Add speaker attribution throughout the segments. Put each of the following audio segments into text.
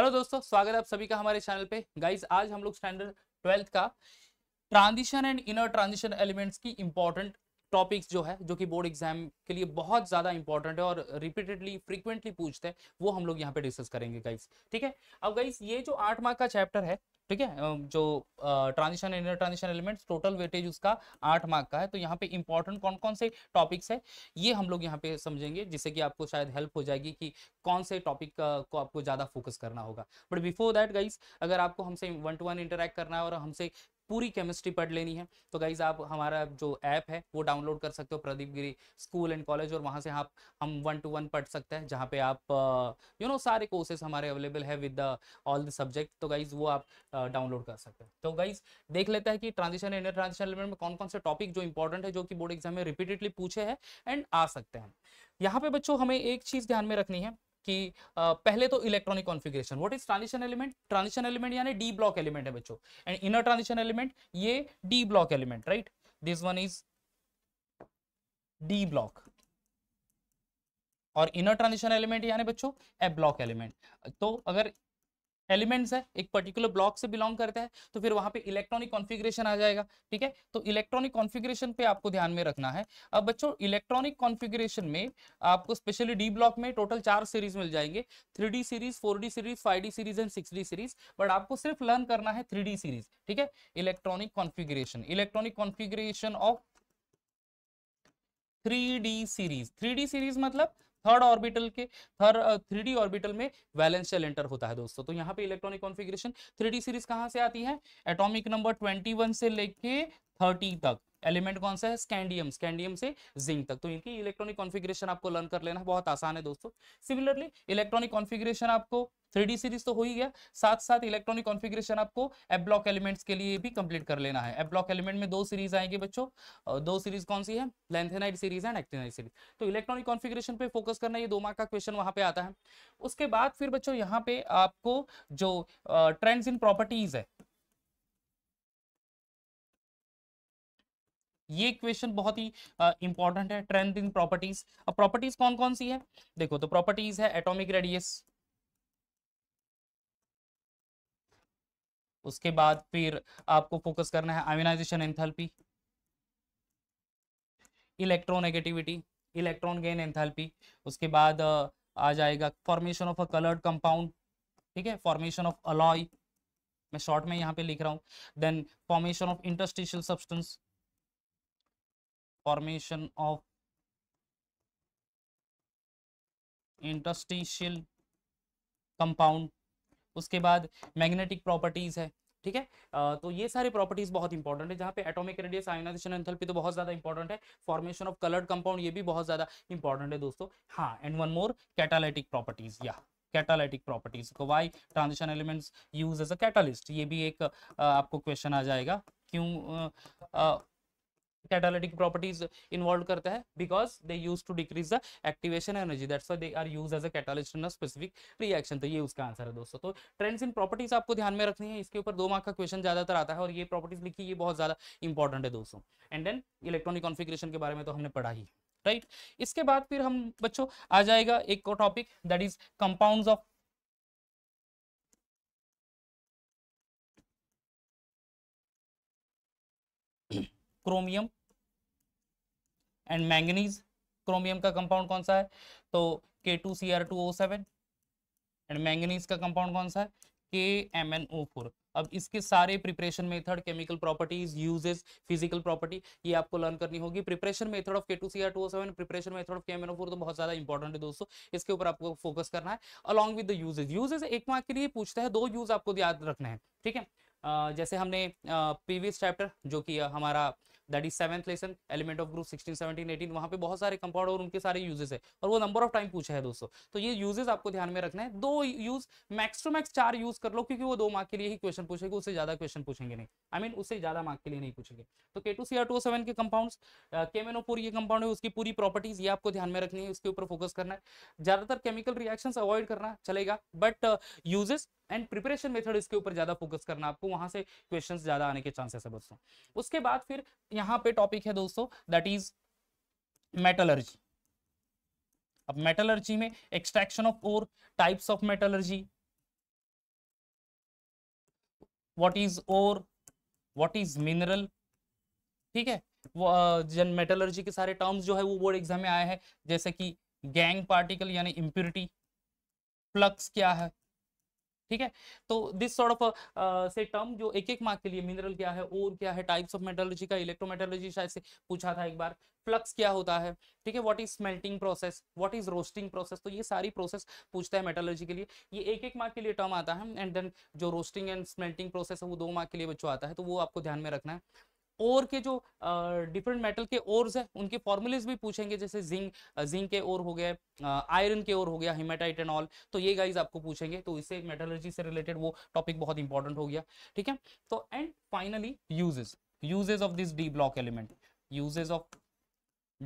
Speaker 1: Hello दोस्तों स्वागत है आप सभी का हमारे चैनल पे गाइज आज हम लोग स्टैंडर्ड ट्वेल्थ का transition and inner transition elements की इंपॉर्टेंट टॉपिक्स जो है जो कि बोर्ड एग्जाम के लिए बहुत ज़्यादा इंपॉर्टेंट है और रिपीटेडली फ्रीक्वेंटली पूछते हैं वो हम लोग यहाँ पे डिस्कस करेंगे गाइस ठीक है अब गाइस ये जो आठ मार्क का चैप्टर है ठीक है जो transition inner transition elements total weightage उसका आठ मार्क का है तो यहाँ पे इंपॉर्टेंट कौन कौन से टॉपिक्स है ये हम लोग यहाँ पे समझेंगे जिससे कि आपको शायद हेल्प हो जाएगी कि कौन से टॉपिक को आपको ज़्यादा फोकस करना होगा बट बिफोर दैट गाइस अगर आपको हमसे वन टू वन इंटरेक्ट करना है और हमसे पूरी केमिस्ट्री पढ़ लेनी है तो गाइज आप हमारा जो ऐप है वो डाउनलोड कर सकते हो Pradeep Giri school and college और वहाँ से आप हम वन टू वन पढ़ सकते हैं जहाँ पे आप यू नो सारे कोर्सेज हमारे अवेलेबल है with the all the subject तो गाइज वो आप डाउनलोड कर सकते हैं तो गाइज देख लेते हैं कि ट्रांजिशन इंडियर ट्रांजिशन एलिमेंट में कौन कौन से टॉपिक जो इंपॉर्टेंट है जो कि बोर्ड एग्जाम में रिपीटेडली पूछे हैं एंड आ सकते हैं यहाँ पे बच्चों हमें एक चीज ध्यान में रखनी है कि पहले तो electronic configuration what is transition element transition element यानी डी ब्लॉक एलिमेंट है बच्चों एंड इनर ट्रांजिशन एलिमेंट ये D block element right this one is D block और इनर ट्रांजिशन एलिमेंट यानी बच्चों ए ब्लॉक एलिमेंट तो अगर एलिमेंट्स है एक पर्टिकुलर ब्लॉक से बिलोंग करता है तो फिर वहां पे इलेक्ट्रॉनिक कॉन्फ़िगरेशन आ जाएगा ठीक है तो इलेक्ट्रॉनिक कॉन्फ़िगरेशन पे आपको ध्यान में रखना है अब बच्चों इलेक्ट्रॉनिक कॉन्फ़िगरेशन में आपको स्पेशली डी ब्लॉक में टोटल चार सीरीज मिल जाएंगे three series four series five series and six series but आपको सिर्फ लर्न करना है थ्री सीरीज ठीक है electronic configuration electronic configuration of three series three series मतलब थर्ड ऑर्बिटल के थर्ड थ्री ऑर्बिटल में वैलेंस शेल एंटर होता है दोस्तों तो यहाँ पे इलेक्ट्रॉनिक कॉन्फिग्रेशन थ्री सीरीज कहाँ से आती है एटॉमिक नंबर ट्वेंटी से लेके थर्टी तक एलिमेंट कौन सा है स्कैंडियम स्कैंडियम से जिंक तक तो इनकी इलेक्ट्रॉनिक कॉन्फिग्रेशन आपको लर्न कर लेना बहुत आसान है दोस्तों सिमिलरली इलेक्ट्रॉनिक कॉन्फिग्रेशन आपको थ्री सीरीज तो हो ही गया साथ साथ इलेक्ट्रॉनिक कॉन्फिग्रेशन आपको एप ब्लॉक एलिमेंट्स के लिए भी कंप्लीट कर लेना है एप ब्लॉक एलिमेंट में दो सीरीज आएंगे बच्चों दो सीरीज कौन सी है lanthanide series and actinide series तो इलेक्ट्रॉनिक कॉन्फिग्रेशन पे फोकस करना ये दो मार्क का क्वेश्चन वहां पे आता है उसके बाद फिर बच्चों यहाँ पे आपको जो ट्रेंड्स इन प्रॉपर्टीज है ये क्वेश्चन बहुत ही इंपॉर्टेंट uh, है ट्रेंड इन प्रॉपर्टीज अब प्रॉपर्टीज कौन कौन सी है देखो तो प्रॉपर्टीज है एटॉमिक रेडियस उसके बाद फिर आपको फोकस करना है ionisation enthalpy electronegativity electron gain enthalpy उसके बाद आ जाएगा formation of a coloured compound ठीक है फॉर्मेशन ऑफ अलॉय मैं शॉर्ट में यहाँ पे लिख रहा हूं then formation of interstitial substance formation of interstitial compound उसके बाद मैग्नेटिक प्रॉपर्टीज है ठीक है तो ये सारी प्रॉपर्टीज बहुत इंपॉर्टेंट है जहाँ पे एटॉमिक रेडियस आयोनाइजेशन एंथैल्पी तो बहुत ज्यादा इंपॉर्टेंट है फॉर्मेशन ऑफ कलर्ड कंपाउंड ये भी बहुत ज्यादा इंपॉर्टेंट है दोस्तों हाँ and one more catalytic properties या कैटालिटिक प्रॉपर्टीज को why transition elements use as a catalyst ये भी एक आपको क्वेश्चन आ जाएगा क्यों कैटालिटिक प्रॉपर्टीज इन्वॉल्व करता है because they use to decrease the activation energy that's why they are used as a catalyst in specific reaction तो ये उसका आंसर है दोस्तों तो ट्रेंड्स इन प्रॉपर्टीज आपको ध्यान में रखनी है इसके ऊपर दो मार्क का क्वेश्चन ज्यादातर आता है और ये प्रॉपर्टीज लिखी ये बहुत ज्यादा इंपॉर्टेंट है दोस्तों एंड देन इलेक्ट्रॉनिक कॉन्फिग्रेशन के बारे में तो हमने पढ़ा ही राइट right? इसके बाद फिर हम बच्चों आ जाएगा एक topic that is compounds of chromium and manganese chromium का कंपाउंड कौन सा है तो K two C R two O seven and manganese का कंपाउंड कौन सा है के एम एन ओ फोर अब इसके सारे preparation method chemical properties uses physical property ये आपको लर्न करनी होगी preparation method of K two C R two O seven preparation method of K M N O four तो बहुत ज्यादा इंपॉर्टेंट है दोस्तों इसके ऊपर आपको फोकस करना है along with the uses uses एक मार्क के लिए पूछता है दो यूज आपको याद रखना है ठीक है जैसे हमने प्रीवियस चैप्टर जो कि हमारा that is seventh lesson element of group 16 17 18 वहां पे बहुत सारे कंपाउंड और उनके सारे यूजेस है और वो नंबर ऑफ टाइम पूछा है दोस्तों तो ये यूजेस आपको ध्यान में रखना है दो यूज मैक्स टू मैक्स चार यूज कर लो क्योंकि वो दो मार्क के लिए ही क्वेश्चन पूछेगा उससे ज्यादा क्वेश्चन पूछेंगे नहीं आई I मीन mean, उससे ज्यादा मार्क के लिए नहीं पूछेंगे तो oh के टू के कंपाउंड केमेनोपोर ये कंपाउंड है उसकी पूरी प्रॉपर्टीज ये आपको ध्यान में रखनी है उसके ऊपर फोकस करना है ज्यादातर केमिकल रिएक्शन अवॉइड करना चलेगा but uses and preparation method इसके ऊपर ज्यादा फोकस करना आपको वहां से क्वेश्चन ज्यादा आने के चांसेस है दोस्तों उसके बाद फिर यहाँ पे टॉपिक है दोस्तों दैट इज मेटलर्जी अब मेटलर्जी में extraction of ore types of metallurgy what is ore what is mineral ठीक है जन मेटलर्जी के सारे टर्म्स जो है वो बोर्ड एग्जाम में आए हैं जैसे कि गैंग पार्टिकल यानी इंप्यूरिटी फ्लक्स क्या है ठीक है तो दिस सॉर्ट ऑफ से टर्म जो एक एक मार्क के लिए मिनरल क्या है और क्या है टाइप्स ऑफ मेटोलॉजी का इलेक्ट्रोमेटोलॉजी शायद से पूछा था एक बार फ्लक्स क्या होता है ठीक है what is smelting process what is roasting process तो ये सारी प्रोसेस पूछता है मेटोलॉजी के लिए ये एक एक मार्क के लिए टर्म आता है एंड देन जो रोस्टिंग एंड स्मेल्टिंग प्रोसेस है वो दो मार्क के लिए बच्चों आता है तो वो आपको ध्यान में रखना है ओर के जो डिफरेंट मेटल के ओर्स हैं उनके फॉर्मुलेज भी पूछेंगे जैसे जिंक जिंक के ओर हो गए आयरन के ओर हो गया हिमाटाइट एंड ऑल तो ये गाइज आपको पूछेंगे तो इससे मेटोलॉजी से रिलेटेड वो टॉपिक बहुत इंपॉर्टेंट हो गया ठीक है तो and finally uses uses of this D block element uses of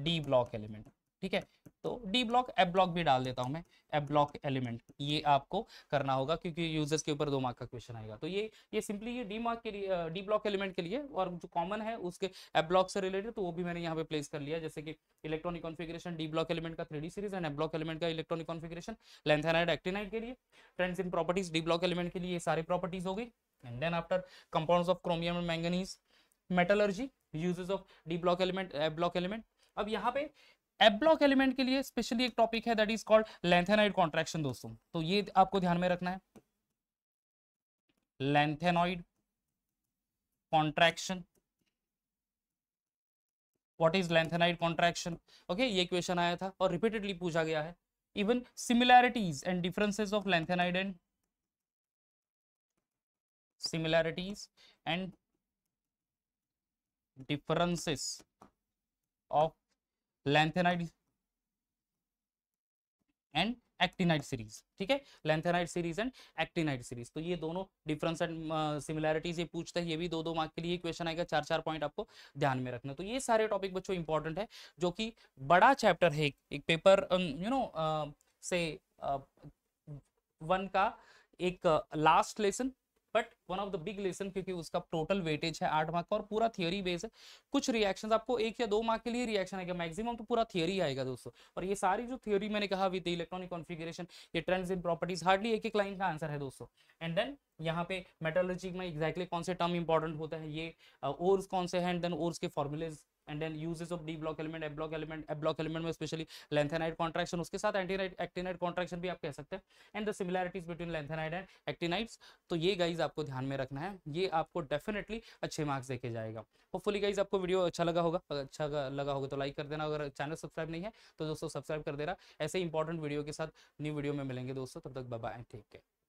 Speaker 1: D block element ठीक है तो डी ब्लॉक एफ ब्लॉक भी डाल देता हूं मैं एफ ब्लॉक एलिमेंट ये आपको करना होगा क्योंकि यूजर्स के ऊपर दो मार्क का क्वेश्चन आएगा तो ये ये सिंपली ये डी मार्क के लिए डी ब्लॉक एलिमेंट के लिए और जो कॉमन है उसके एफ ब्लॉक से रिलेटेड तो वो भी मैंने यहाँ पे प्लेस कर लिया जैसे कि electronic configuration D block element का three series and F block element का इलेक्ट्रॉनिक कॉन्फिग्रेशन लेंथेनाइड एक्टिनाइड के लिए trends in properties D block element के लिए सारी प्रॉपर्टीज हो गई and then after compound of chromium and manganese metallurgy uses of D block element F block element अब यहाँ पे एब्लॉक एलिमेंट के लिए स्पेशली एक टॉपिक है that is called lanthanide contraction दोस्तों तो ये आपको ध्यान में रखना है lanthanoid contraction what is lanthanide contraction okay ये क्वेश्चन आया था और रिपीटेडली पूछा गया है even similarities and differences of lanthanide and similarities and differences of and actinide series ठीक है lanthanide series and actinide series तो ये दोनों डिफरेंस एंड सिमिलैरिटीज ये ये भी दो दो मार्क के लिए क्वेश्चन आएगा चार चार पॉइंट आपको ध्यान में रखना तो ये सारे टॉपिक बच्चों इंपॉर्टेंट है जो कि बड़ा चैप्टर है एक पेपर यू नो से वन uh, का एक last uh, lesson but one of the big lesson क्योंकि उसका टोटल वेटेज है आठ मार्क का और पूरा थियोरी बेस है कुछ रिएक्शन आपको एक या दो मार्क के लिए रिएक्शन आएगा मैक्सिमम तो पूरा थियोरी आएगा दोस्तों और ये सारी जो थियोरी मैंने कहा विद इलेक्ट्रॉनिक कॉन्फिगरेशन ये ट्रेंड्स इन प्रॉपर्टीज हार्डली एक एक लाइन का आंसर है दोस्तों एंड देन यहाँ पे मेटोलॉजी में एक्जैक्टली exactly कौन से टर्म इंपॉर्टेंट होता है ये ओर्स uh, कौन से हैं एंड देन ओर्स के formulas and then uses of D block element block element block element में स्पेशली लेंथेनाइड कॉन्ट्रैक्शन उसके साथ एंटीनाइट एक्टिनाइट कॉन्ट्रैक्शन भी आप कह सकते हैं and the similarities between lanthanide and actinides तो ये गाइज आपको ध्यान में रखना है ये आपको डेफिनेटली अच्छे मार्क्स देखे जाएगा होपफुली गाइज आपको वीडियो अच्छा लगा होगा अच्छा लगा होगा तो लाइक कर देना अगर चैनल सब्सक्राइब नहीं है तो दोस्तों सब्सक्राइब कर देना ऐसे इंपॉर्टेंट वीडियो के साथ न्यू वीडियो में मिलेंगे दोस्तों तब तक बाय ठीक है